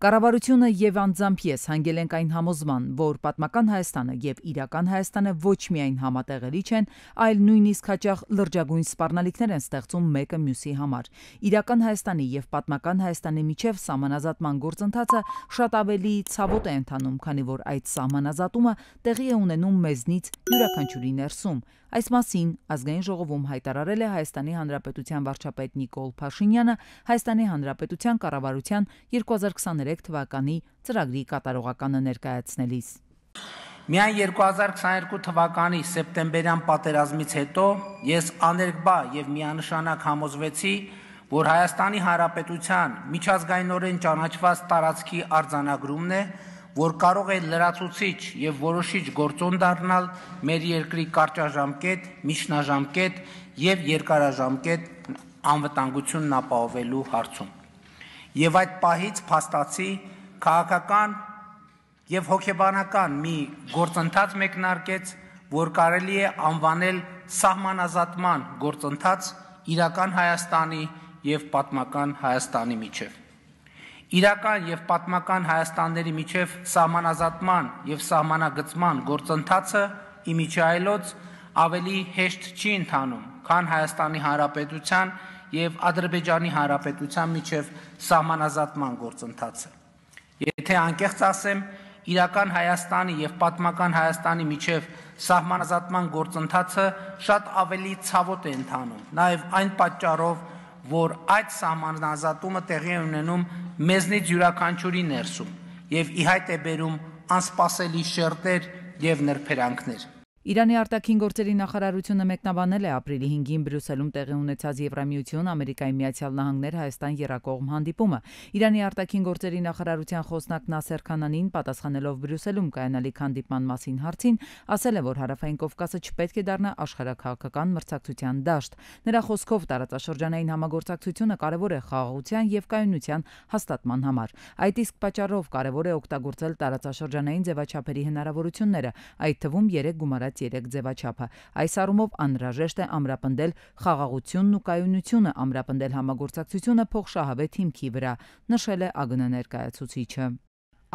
Կառավարությունը եւ անձամբ ես հանգել ենք այն համոզման, որ պատմական Հայաստանը եւ իրական Հայաստանը ոչ միայն համատեղելի չեն, այլ նույնիսկ հաճախ լրջագույն սպառնալիքներ են ստեղծում մեկը մյուսի համար։ Իրական Հայաստանի եւ պատմական Հայաստանի միջև համանազատման գործընթացը շատ ավելի ցավոտ է ընթանում, քանի որ այդ համանազատումը տեղի է ունենում մեզնից յուրաքանչյուրի ներսում։ Այս մասին ազգային ժողովում հայտարարել է Հայաստանի Հանրապետության վարչապետ Նիկոլ Փաշինյանը Հայաստանի Հանրապետության կառավարության 2023 թվականի ծրագրի կատարողականը ներկայացնելիս։ Միայն 2022 թվականի սեպտեմբերյան պատերազմից հետո ես աներկբա եւ միանշանակ համոզվեցի, որ Հայաստանի Հանրապետության միջազգայինորեն ճանաչված տարածքի արձանագրումն է որ կարող է լրացուցիչ եւ որոշիչ գործոն դառնալ մեր երկրի կարճաժամկետ, միջնաժամկետ եւ երկարաժամկետ անվտանգությունն ապահովելու հարցում։ Եվ այդ պահից փաստացի քաղաքական եւ հոգեբանական մի գործընթաց մեկնարկեց, որ կարելի է անվանել սահմանազատման գործընթաց իրական Հայաստանի եւ պատմական Հայաստանի միջև իրական եւ պատմական Հայաստանների միջև սահմանազատման եւ սահմանագծման գործընթացը իմիջայլոց ավելի հեշտ չի ընթանում, քան Հայաստանի Հանրապետության եւ Ադրբեջանի Հանրապետության միջև սահմանազատման գործընթացը։ Եթե անկեղծ ասեմ, իրական Հայաստանի եւ պատմական Հայաստանի միջև սահմանազատման գործընթացը շատ ավելի ցավոտ է ընթանում։ Նաեւ այն պատճառով, որ այդ սահմանազատումը տեղի ունենում մեզնից յուրաքանչյուրի ներսում եւ իհայտ է բերում անսպասելի շերտեր եւ նրբերանքներ։ Իրանի արտաքին գործերի նախարարությունը մեկնաբանել է ապրիլի 5-ին Բրյուսելում տեղի ունեցած Եվրամիություն Ամերիկայի Միացյալ Նահանգներ Հայաստան երկկողմ հանդիպումը։ Իրանի արտաքին գործերի նախարարության խոսնակ Նասեր Քանանին պատասխանելով Բրյուսելում կայանալիք հանդիպման մասին հարցին, ասել է, որ Հարավային Կովկասը չպետք է դառնա աշխարհակահաղական մրցակցության դաշտ։ Նրա խոսքով տարածաշրջանային համագործակցությունը կարևոր է խաղաղության եւ կայունության հաստատման համար։ Այդ իսկ պատճառով կարևոր է օգտագործել տարածաշրջանային ձևաչափերի հնարավորությունները, այդ թվում 3 գումարած ներկայացրած երեք ձևաչափը։ Այս առումով անհրաժեշտ է ամրապնդել խաղաղությունն ու կայունությունը, ամրապնդել համագործակցությունը փոխշահավետ հիմքի վրա, նշել է ԱԳՆ ներկայացուցիչը։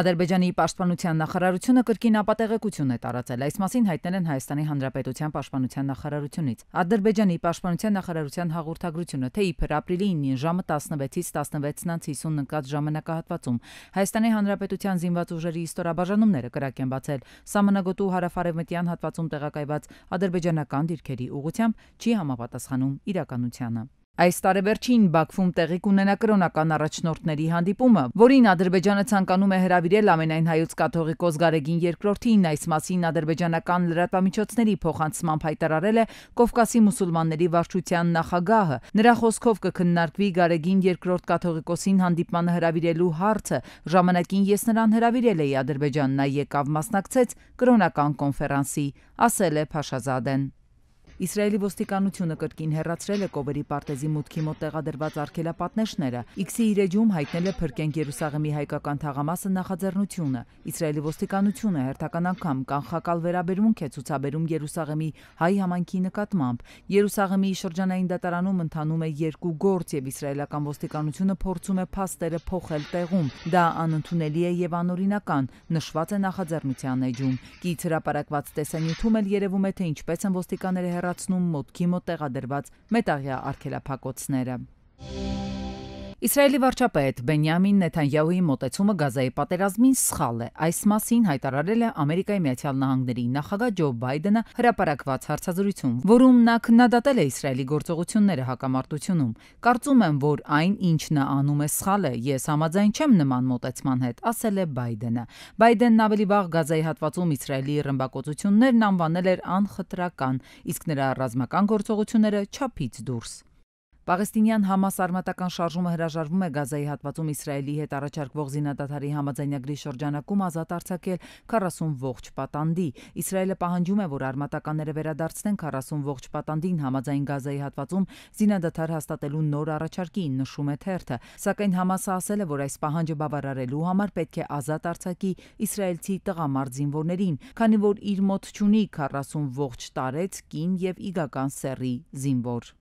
Ադրբեջանի պաշտպանության նախարարությունը կրկին ապատեղեկություն է տարածել։ Այս մասին հայտնել են Հայաստանի Հանրապետության պաշտպանության նախարարությունից։ Ադրբեջանի պաշտպանության նախարարության հաղորդագրությունը, թե իբր ապրիլի 9-ին ժամը 16-ից 16:50 ընկած ժամանակահատվածում Հայաստանի Հանրապետության զինված ուժերի իստորաբաժանումները կրակ են բացել Սամնագոտու հարավարևմտյան հատվածում տեղակայված ադրբեջանական դիրքերի ուղությամբ չի համապատասխանում իրականությանը։ Այս տարեվերջին Բաքվում տեղի կունենա կրոնական առաջնորդների հանդիպումը, որին Ադրբեջանը ցանկանում է հրավիրել ամենայն հայոց կաթողիկոս Գարեգին II-ին, այս մասին ադրբեջանական լրատվամիջոցների փոխանցմամբ հայտարարել է Կովկասի մուսուլմանների վարչության նախագահը։ Նրա խոսքով կքննարկվի Գարեգին II կաթողիկոսին հանդիպմանը հրավիրելու հարցը։ Ժամանակին ես նրան հրավիրել էի Ադրբեջան, նա եկավ մասնակցեց կրոնական կոնֆերանսի, ասել է Փաշազադեն։ Իսրայելի ոստիկանությունը կրկին հերացրել է Կովերի պարտեզի մուտքի մոտ տեղադրված արգելապատնեշները։ Իքսի իր էջում հայտնել է Փրկենք Երուսաղեմի հայկական թաղամասը նախաձեռնությունը։ Իսրայելի ոստիկանությունը հերթական անգամ կանխակալ վերաբերմունք է ցուցաբերում Երուսաղեմի հայ համայնքի նկատմամբ։ Երուսաղեմի շրջանային դատարանում ընթանում է երկու գործ եւ իսրայելական ոստիկանությունը փորձում է փաստերը փոխել տեղում։ Դա անընդունելի է եւ անօրինական, նշված է նախաձեռնության էջում։ Կից հրապարակված տեսանյութում էլ երևում է թե ինչպես են ոստիկանները հերացրել կիրառացնում մոտքի մոտ տեղադրված մետաղյա արգելափակոցները։ Իսրայելի վարչապետ Բենյամին Նեթանյահուի մտեցումը Գազայի պատերազմին սխալ է։ Այս մասին հայտարարել է Ամերիկայի Միացյալ Նահանգների նախագահ Ջո Բայդենը հրապարակված հարցազրույցում, որում նա քննադատել է Իսրայելի գործողությունները հակամարտությունում։ Կարծում եմ, որ այն, ինչ նա անում է, սխալ է։ Ես համաձայն չեմ նման մտեցման հետ, ասել է Բայդենը։ Բայդենն ավելի վաղ Գազայի հատվածում Իսրայելի ռմբակոծություններն անվանել էր անխտրական, իսկ նրա ռազմական գործողությունները չափից դուրս։ Պաղեստինյան Համաս արմատական շարժումը հրաժարվում է Գազայի հատվածում Իսրայելի հետ առաջարկվող զինադադարի համաձայնագրի շրջանակում ազատ արձակել 40 ողջ պատանդի։ Իսրայելը պահանջում է, որ արմատականները վերադարձնեն 40 ողջ պատանդին համաձայն Գազայի հատվածում զինադադար հաստատելու նոր առաջարկին, նշում է թերթը։ Սակայն Համասը ասել է, որ այս պահանջը բավարարելու համար պետք է ազատ արձակի իսրայելցի տղամարդ զինվորներին, քանի որ իր մոտ չունի 40 ողջ տարեց, կին եւ իգական սեռի զինվոր։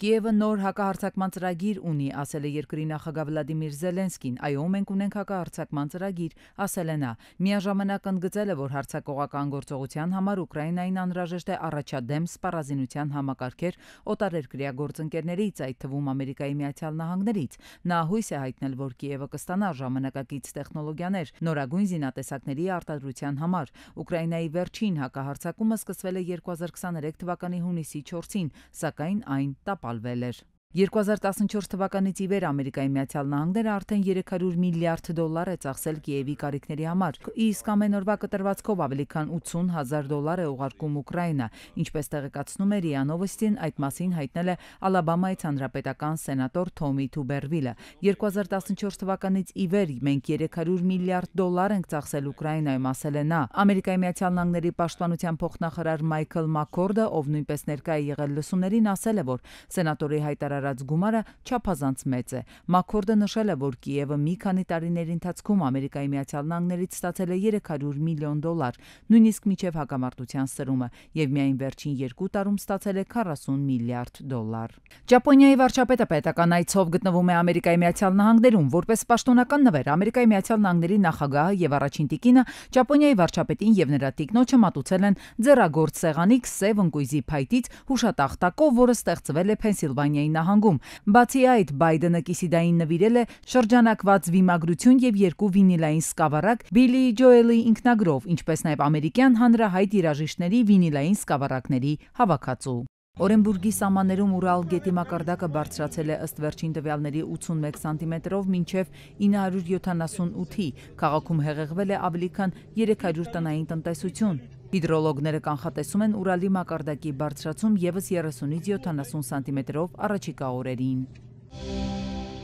Կիևը նոր հակահարցակման ծրագիր ունի, ասել է երկրի նախագահ Վլադիմիր Զելենսկին։ Այո, մենք ունենք հակահարցակման ծրագիր, ասել է նա։ Միաժամանակ ընդգծել է, որ հարցակողական գործողության համար Ուկրաինային անհրաժեշտ է առաջադեմ սպառազինության համակարգեր օտարերկրյա գործընկերներից, այդ թվում Ամերիկայի Միացյալ Նահանգներից։ Նա հույս է հայտնել, որ Կիևը կստանա ժամանակակից տեխնոլոգիաներ նորագույն զինատեսակների արտադրության համար։ Ուկրաինայի վերջին հակահարցակումը սկսվել է 2023 թվականի հունիսի 4-ին, սակայն այն տապալվել palveler. 2014 թվականից ի վեր Ամերիկայի Միացյալ Նահանգները արդեն 300 միլիարդ դոլար է ծախսել Կիևի կարիքների համար, իսկ ամեն օրվա կտրվածքով ավելի քան 80 հազար դոլար է ուղարկում Ուկրաինա, ինչպես տեղեկացնում է ՌիԱ Նովոստին, այդ մասին հայտնել է Ալաբամայի հանրապետական սենատոր Թոմի Թուբերվիլը։ 2014 թվականից ի վեր մենք 300 միլիարդ դոլար ենք ծախսել Ուկրաինայում, ասել է նա։ Ամերիկայի Միացյալ Նահանգների պաշտպանության փոխնախարար Մայքլ Մակորդը, ով նույնպես ներկա է եղել լսումներին, ասել է, որ սենատորի հայտարարությունը կիրառած գումարը չափազանց մեծ է։ Մակորդը նշել է, որ Կիևը մի քանի տարիների ընթացքում Ամերիկայի Միացյալ Նահանգներից ստացել է 300 միլիոն դոլար, նույնիսկ միջև հակամարտության սրումը, եւ միայն վերջին 2 տարում ստացել է 40 միլիարդ դոլար։ Ճապոնիայի վարչապետը պետական այցով գտնվում է Ամերիկայի Միացյալ Նահանգներում, որպես պաշտոնական նվեր Ամերիկայի Միացյալ Նահանգների նախագահը եւ առաջին տիկինը Ճապոնիայի վարչապետին եւ նրա տիկնոջը մատուցել են ձեռագործ սեղանի 6 ընկույզի փայտից հուշատախտակով, որը ստեղծվել է Փենսիլվանիայի նահանգ նահանգում։ Բացի այդ, Բայդենը կիսիդային նվիրել է շրջանակված վիմագրություն եւ երկու վինիլային սկավառակ Billy Joel-ի ինքնագրով, ինչպես նաեւ ամերիկյան հանրահայտ երաժիշտների վինիլային սկավառակների հավաքածու։ Օրենբուրգի սահմաններում Ուրալ գետի մակարդակը բարձրացել է ըստ վերջին տվյալների 81 սանտիմետրով մինչև 978-ի։ Քաղաքում հեղեղվել է ավելի քան 300 տնային տնտեսություն։ Հիդրոլոգները կանխատեսում են ուրալի մակարդակի բարձրացում եվս 30-70 սանտիմետրով առաջիկա օրերին։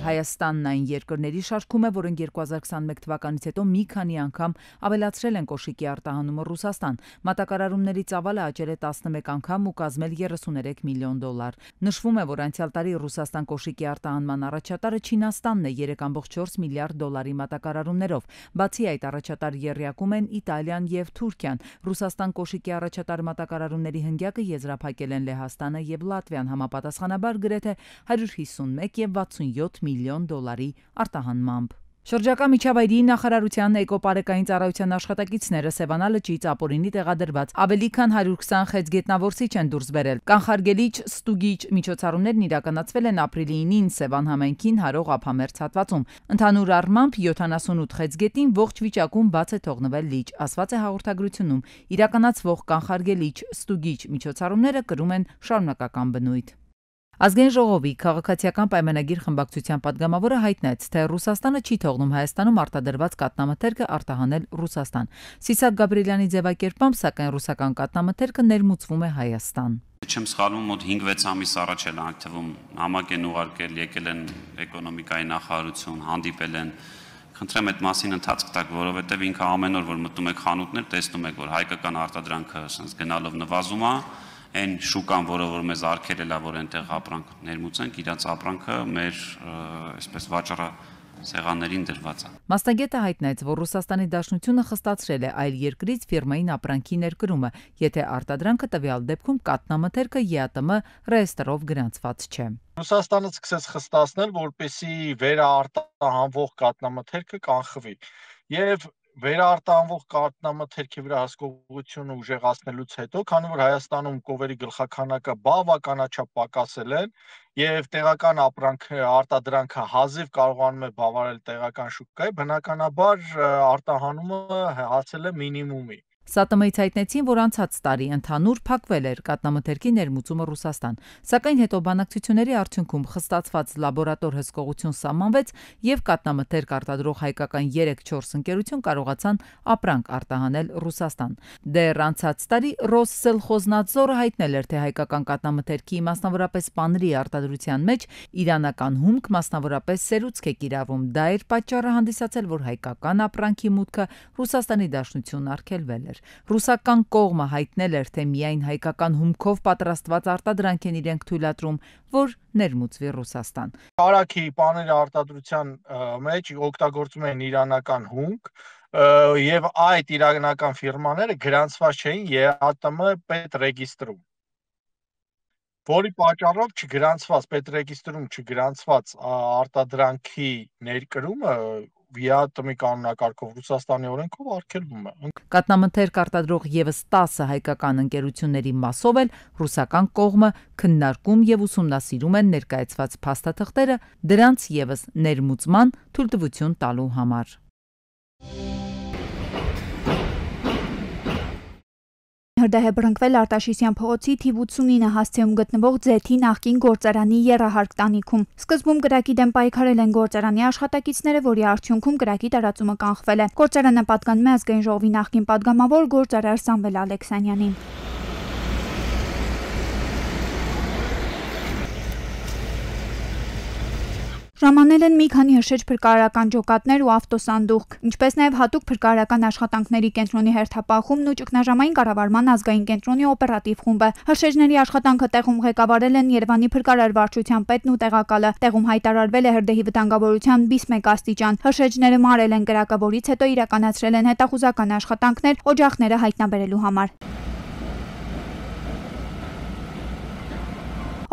Հայաստանն այն երկրների շարքում է, որոնք 2021 թվականից հետո մի քանի անգամ ավելացրել են կոշիկի արտահանումը Ռուսաստան։ Մատակարարումների ծավալը աճել է 11 անգամ ու կազմել 33 միլիոն դոլար։ Նշվում է, որ անցյալ տարի Ռուսաստան կոշիկի արտահանման առաջատարը Չինաստանն է 3.4 միլիարդ դոլարի մատակարարումներով։ Բացի այդ, առաջատար եռյակում են Իտալիան եւ Թուրքիան։ Ռուսաստան կոշիկի առաջատար մատակարարումների հնգյակը եզրափակել են Լեհաստանը եւ Լատվիան, համապատասխանաբար գրեթե 151 եւ 67 միլիոն դոլարի արտահանմամբ։ Շրջակա միջավայրի նախարարության էկոպարեկային ծառայության աշխատակիցները Սևանա լճից ապօրինի տեղադրված ավելի քան 120 խեցգետնավորցիչ են դուրս բերել։ Կանխարգելիչ ստուգիչ միջոցառումներն իրականացվել են ապրիլի 9-ին Սևան համայնքին հարող ափամերձ հատվածում։ Ընդհանուր առմամբ 78 խեցգետին ողջ վիճակում բաց է թողնվել լիճ, ասված է հաղորդագրությունում։ Իրականացվող կանխարգելիչ ստուգիչ միջոցառումները կրում են շարունակական բնույթ։ Ազգային ժողովի քաղաքացիական պայմանագիր խմբակցության падգամավորը հայտնեց, թե Ռուսաստանը չի թողնում Հայաստանում արտադրված կատնամթերքը արտահանել Ռուսաստան։ Սիսակ Գաբրիելյանի ձևակերպում, սակայն ռուսական կատնամթերքը ներմուծվում է Հայաստան չեմ սխալվում, մոտ 5-6 ամիս առաջ էլ ակտիվում համակ են ուղարկել, եկել են էկոնոմիկայի նախարարություն, հանդիպել են խնդրեմ այդ մասին ընթացք տակ, որովհետև ինքը ամեն օր որ մտնում եք խանութներ, տեսնում եք, որ հայկական արտադրանքը ասենց գնալով նվազում է, այն շուկան, որը որ մեզ արկելել է, որ այնտեղ ապրանք ներմուծենք, իրաց ապրանքը մեր այսպես վաճառը սեղաններին դրված է։ Մասնագետը հայտնեց, որ Ռուսաստանի Դաշնությունը խստացրել է այլ երկրից ֆիրմային ապրանքի ներկրումը, եթե արտադրանքը տվյալ դեպքում կատնամթերքը ԵԱՏՄ ռեեստրով գրանցված չէ։ Ռուսաստանը սկսեց խստացնել, որպեսի վերարտահանվող կատնամթերքը կանխվի։ Եվ վերարտանվող կարտնամթերքի վրա հսկողությունը ուժեղացնելուց հետո, քանի որ Հայաստանում կովերի գլխականակը բավականաչափ պակասել են եւ տեղական ապրանքը արտադրանքը հազիվ կարողանում է բավարարել տեղական շուկայի, բնականաբար արտահանումը հասել է մինիմումի։ ՍԱՏՄ-ից հայտնեցին, որ անցած տարի ընդհանուր փակվել էր կատնամթերքի ներմուծումը Ռուսաստան, սակայն հետո բանակցությունների արդյունքում խստացված լաբորատոր հսկողություն սահմանվեց եւ կատնամթերք արտադրող հայկական 3-4 ընկերություն կարողացան ապրանք արտահանել Ռուսաստան։ Դեռ անցած տարի Россельхознадзорը հայտնել էր, թե հայկական կատնամթերքի մասնավորապես պանրի արտադրության մեջ իրանական հումք մասնավորապես սերուցք է կիրառվում։ Դա էր պատճառը հանդիսացել, որ հայկական ապրանքի մուտքը Ռուսաստանի Դաշնություն արգելվել էր էր։ Ռուսական կողմը հայտնել էր, թե միայն հայկական հումքով պատրաստված արտադրանք են իրենք թույլատրում, որ ներմուծվի Ռուսաստան։ Արաքի պաները արտադրության մեջ օգտագործում են իրանական հումք, եւ այդ իրանական ֆիրմաները գրանցված չէին ԵԱՏՄ պետռեգիստրում որի պատճառով չգրանցված պետռեգիստրում չգրանցված արտադրանքի ներկրումը ԵԱՏՄ-ի կանոնակարգով Ռուսաստանի օրենքով արգելվում է։ Կատնամթեր կարտադրող եւս 10 հայկական ընկերությունների մասով էլ ռուսական կողմը քննարկում եւ ուսումնասիրում են ներկայացված փաստաթղթերը դրանց եւս ներմուծման թույլտվություն տալու համար։ Thank you Հրդեհը բռնկվել Արտաշիսյան փողոցի թիվ 89 հասցեում գտնվող Ձեթի նախկին գործարանի Եռահարկ տանիքում։ Սկզբում գրակի դեմ պայքարել են գործարանի աշխատակիցները, որի արդյունքում գրակի տարածումը կանխվել է։ Գործարանը պատկանում է ազգային ժողովի նախկին падգամավոր գործարար Սամվել Ալեքսանյանին։ Ժամանել են մի քանի հրշեջ փրկարարական ջոկատներ ու ավտոսանդուղք, ինչպես նաև հատուկ փրկարարական աշխատանքների կենտրոնի հերթապահումն ու ճգնաժամային կառավարման ազգային կենտրոնի օպերատիվ խումբը։ Հրշեջների աշխատանքը տեղում ղեկավարել են Երևանի փրկարար վարչության պետն ու տեղակալը։ Տեղում հայտարարվել է հրդեհի վտանգավորության բիսմեկ աստիճան։ Հրշեջները մարել են գրակավորից, հետո իրականացրել են հետախուզական աշխատանքներ օջախները հայտնաբերելու համար։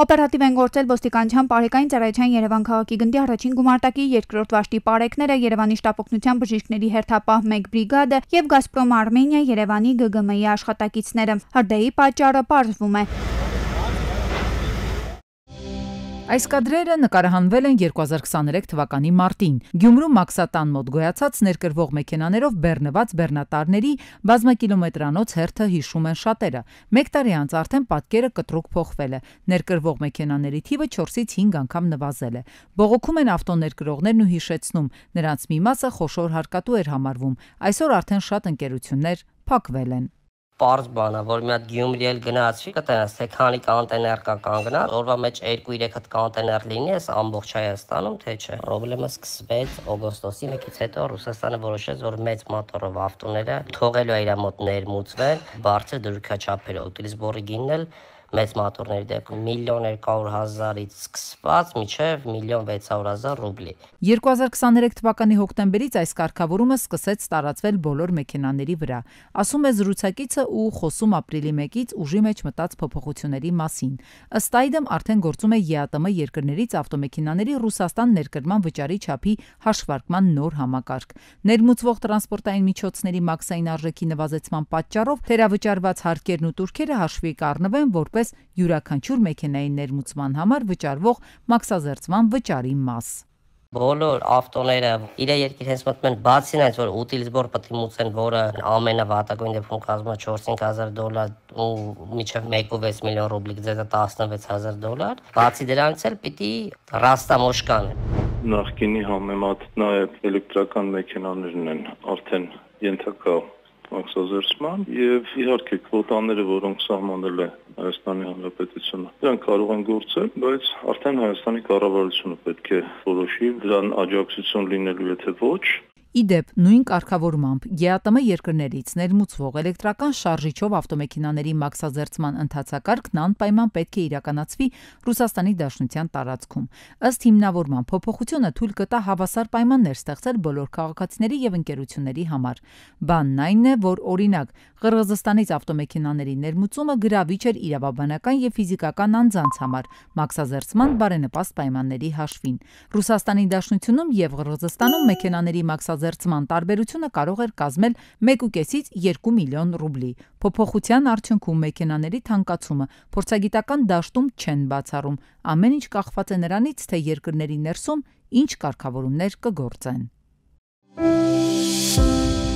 Օպերատիվ են գործել ոստիկանության Պարեկային ծառայության Երևան քաղաքի գնդի առաջին գումարտակի երկրորդ վաշտի Պարեկները, Երևանի շտապօգնության բժիշկների հերթապահ 1 բրիգադը եւ Գազպրոմ Արմենիա Երևանի ԳԳՄ-ի աշխատակիցները։ Հրդեհի պատճառը պարզվում է։ Այս կադրերը նկարահանվել են 2023 թվականի մարտին։ Գյումրու Մաքսատան մոտ գոյացած ներկրվող մեքենաներով բեռնված բեռնատարների բազմակիլոմետրանոց հերթը հիշում են շատերը։ Մեկ տարի անց արդեն պատկերը կտրուկ փոխվել է։ Ներկրվող մեքենաների թիվը 4-ից 5 անգամ նվազել է։ Բողոքում են ավտոներկրողներն ու հիշեցնում, նրանց մի մասը խոշոր հարկատու էր համարվում։ Այսօր արդեն շատ ընկերություններ փակվել են պարզ բան է, որ մի հատ Գյումրի էլ գնացվի, կտեսնես, թե քանի կանտեներ կա կանգնա, օրվա մեջ 2-3 հատ կանտեներ լինի, էս ամբողջ Հայաստանում, թե չէ։ Պրոբլեմը սկսվեց օգոստոսի 1-ից հետո Ռուսաստանը որոշեց, որ մեծ մոտորով ավտոները թողելու է իր մոտ ներմուծվել բարձր դրույքաչափերով։ Դրից բորի գինն էլ մեծ մատուրների դեպքում միլիոն 200 հազարից սկսված մինչև միլիոն 600 հազար ռուբլի։ 2023 թվականի հոկտեմբերից այս կարգավորումը սկսեց տարածվել բոլոր մեքենաների վրա։ Ասում է զրուցակիցը ու խոսում ապրիլի 1-ից ուժի մեջ մտած փոփոխությունների մասին։ Ըստ այդմ արդեն գործում է ԵԱՏՄ երկրներից ավտոմեքենաների Ռուսաստան ներկրման վճարի չափի հաշվարկման նոր համակարգ։ Ներմուծվող տրանսպորտային միջոցների մաքսային արժեքի նվազեցման պատճառով թերավճարված հարկերն ու турքերը հաշվի կառնվեն որպես նշանակվեց յուրաքանչյուր մեքենայի ներմուծման համար վճարվող մաքսազերծման վճարի մաս։ Բոլոր ավտոները իր երկիր հենց մտնում են բացին այդ որ ուտիլիզբոր պետք է մուծեն, որը ամենավատագույն դեպքում կազմա 4-5000 դոլար ու մինչև 1.6 միլիոն ռուբլիկ, դեզա 16000 դոլար։ Բացի դրանից էլ պիտի ռաստամոշկան նախկինի համեմատ նաև էլեկտրական մեքենաներն են արդեն ենթակա ակսազերծման եւ իհարկե քվոտաները, որոնք սահմանել է Հայաստանի Հանրապետությունը, դրանք կարող են գործել, բայց արդեն Հայաստանի կառավարությունը պետք է որոշի դրան աջակցություն լինելու, եթե ոչ, Իդեպ նույն կարգավորմամբ ԵԱՏՄ երկրներից ներմուծվող էլեկտրական շարժիչով ավտոմեքենաների մաքսազերծման ընդհանցակարգն անպայման պետք է իրականացվի Ռուսաստանի Դաշնության տարածքում։ Ըստ հիմնավորման փոփոխությունը թույլ կտա հավասար պայմաններ ստեղծել բոլոր քաղաքացիների եւ ընկերությունների համար։ Բանն այն է, որ օրինակ Ղրղզստանից ավտոմեքենաների ներմուծումը գրավիչ էր իրավաբանական եւ ֆիզիկական անձանց համար մաքսազերծման բարենպաստ պայմանների հաշվին։ Ռուսաստանի Դաշնությունում եւ Ղրղզստանում մեքենաների մաքսազերծումը իրազերծման տարբերությունը կարող էր կազմել 1.5-ից 2 միլիոն ռուբլի։ Փոփոխության արդյունքում մեքենաների թանկացումը փորձագիտական դաշտում չեն բացառում։ Ամեն ինչ կախված է նրանից, թե երկրների ներսում ինչ կարգավորումներ կգործեն։ Thank you